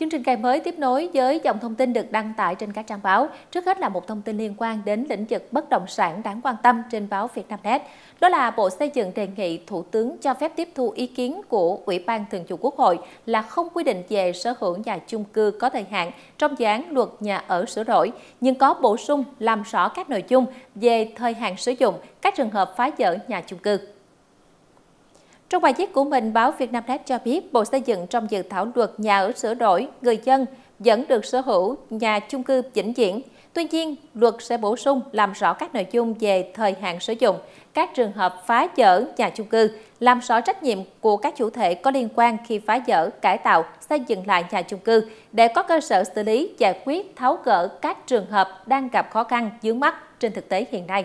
Chương trình ngày mới tiếp nối với dòng thông tin được đăng tải trên các trang báo. Trước hết là một thông tin liên quan đến lĩnh vực bất động sản đáng quan tâm trên báo Vietnamnet. Đó là Bộ Xây dựng đề nghị Thủ tướng cho phép tiếp thu ý kiến của Ủy ban Thường vụ Quốc hội là không quy định về sở hữu nhà chung cư có thời hạn trong dự án luật nhà ở sửa đổi, nhưng có bổ sung làm rõ các nội dung về thời hạn sử dụng các trường hợp phá dỡ nhà chung cư. Trong bài viết của mình, báo Việt Nam Net cho biết Bộ Xây dựng trong dự thảo luật nhà ở sửa đổi, người dân vẫn được sở hữu nhà chung cư vĩnh viễn. Tuy nhiên, luật sẽ bổ sung làm rõ các nội dung về thời hạn sử dụng, các trường hợp phá dỡ nhà chung cư, làm rõ trách nhiệm của các chủ thể có liên quan khi phá dỡ, cải tạo, xây dựng lại nhà chung cư để có cơ sở xử lý, giải quyết, tháo gỡ các trường hợp đang gặp khó khăn, dướng mắt trên thực tế hiện nay.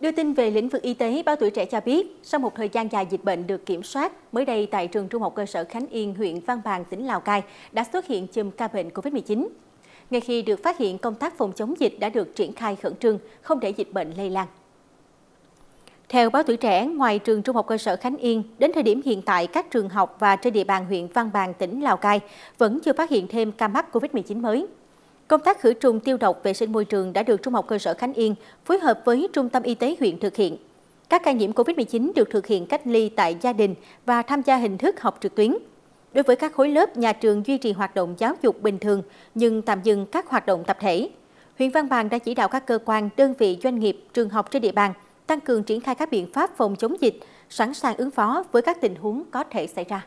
Đưa tin về lĩnh vực y tế, báo tuổi trẻ cho biết, sau một thời gian dài dịch bệnh được kiểm soát, mới đây tại trường trung học cơ sở Khánh Yên, huyện Văn Bàn, tỉnh Lào Cai đã xuất hiện chùm ca bệnh COVID-19. Ngay khi được phát hiện, công tác phòng chống dịch đã được triển khai khẩn trương, không để dịch bệnh lây lan. Theo báo tuổi trẻ, ngoài trường trung học cơ sở Khánh Yên, đến thời điểm hiện tại các trường học và trên địa bàn huyện Văn Bàn, tỉnh Lào Cai vẫn chưa phát hiện thêm ca mắc COVID-19 mới. Công tác khử trùng tiêu độc vệ sinh môi trường đã được Trung học cơ sở Khánh Yên phối hợp với Trung tâm Y tế huyện thực hiện. Các ca nhiễm COVID-19 được thực hiện cách ly tại gia đình và tham gia hình thức học trực tuyến. Đối với các khối lớp, nhà trường duy trì hoạt động giáo dục bình thường nhưng tạm dừng các hoạt động tập thể. Huyện Văn Bàn đã chỉ đạo các cơ quan, đơn vị, doanh nghiệp, trường học trên địa bàn tăng cường triển khai các biện pháp phòng chống dịch, sẵn sàng ứng phó với các tình huống có thể xảy ra.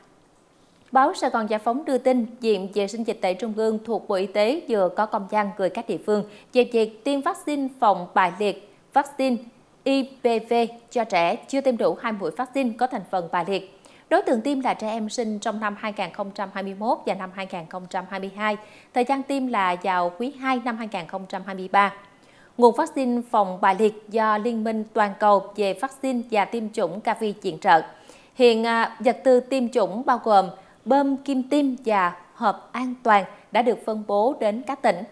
Báo Sài Gòn Giải phóng đưa tin, Diện vệ sinh dịch tễ Trung ương thuộc Bộ Y tế vừa có công văn gửi các địa phương về việc tiêm vaccine phòng bại liệt, vaccine IPV cho trẻ chưa tiêm đủ hai mũi vaccine có thành phần bại liệt. Đối tượng tiêm là trẻ em sinh trong năm 2021 và năm 2022, thời gian tiêm là vào quý 2 năm 2023. Nguồn vaccine phòng bại liệt do Liên minh Toàn cầu về vaccine và tiêm chủng Gavi viện trợ. Hiện à, vật tư tiêm chủng bao gồm bơm kim tiêm và hộp an toàn đã được phân bố đến các tỉnh.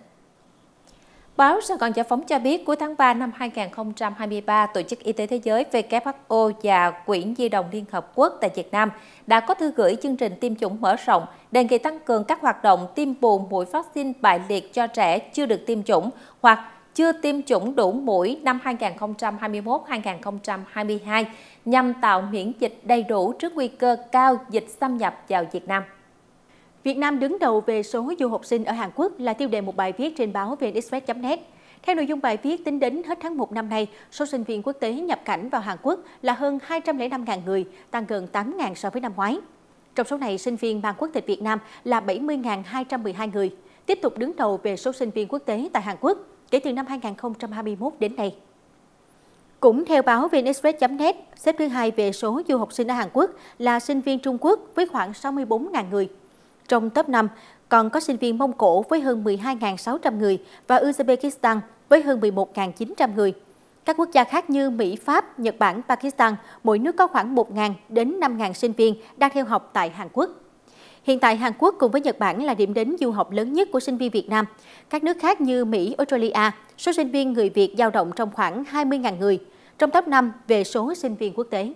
Báo Sài Gòn Giải phóng cho biết cuối tháng 3 năm 2023, Tổ chức Y tế Thế giới WHO và Quỹ Di đồng Liên Hợp Quốc tại Việt Nam đã có thư gửi chương trình tiêm chủng mở rộng, đề nghị tăng cường các hoạt động tiêm bù mũi vaccine bại liệt cho trẻ chưa được tiêm chủng hoặc chưa tiêm chủng đủ mũi năm 2021-2022 nhằm tạo miễn dịch đầy đủ trước nguy cơ cao dịch xâm nhập vào Việt Nam. Việt Nam đứng đầu về số du học sinh ở Hàn Quốc là tiêu đề một bài viết trên báo VnExpress.net. Theo nội dung bài viết, tính đến hết tháng 1 năm nay, số sinh viên quốc tế nhập cảnh vào Hàn Quốc là hơn 205.000 người, tăng gần 8.000 so với năm ngoái. Trong số này, sinh viên mang quốc tịch Việt Nam là 70.212 người, tiếp tục đứng đầu về số sinh viên quốc tế tại Hàn Quốc kể từ năm 2021 đến nay. Cũng theo báo VnExpress.net, xếp thứ hai về số du học sinh ở Hàn Quốc là sinh viên Trung Quốc với khoảng 64.000 người. Trong top 5, còn có sinh viên Mông Cổ với hơn 12.600 người và Uzbekistan với hơn 11.900 người. Các quốc gia khác như Mỹ, Pháp, Nhật Bản, Pakistan, mỗi nước có khoảng 1.000 đến 5.000 sinh viên đang theo học tại Hàn Quốc. Hiện tại, Hàn Quốc cùng với Nhật Bản là điểm đến du học lớn nhất của sinh viên Việt Nam. Các nước khác như Mỹ, Australia, số sinh viên người Việt dao động trong khoảng 20.000 người, trong top 5 về số sinh viên quốc tế.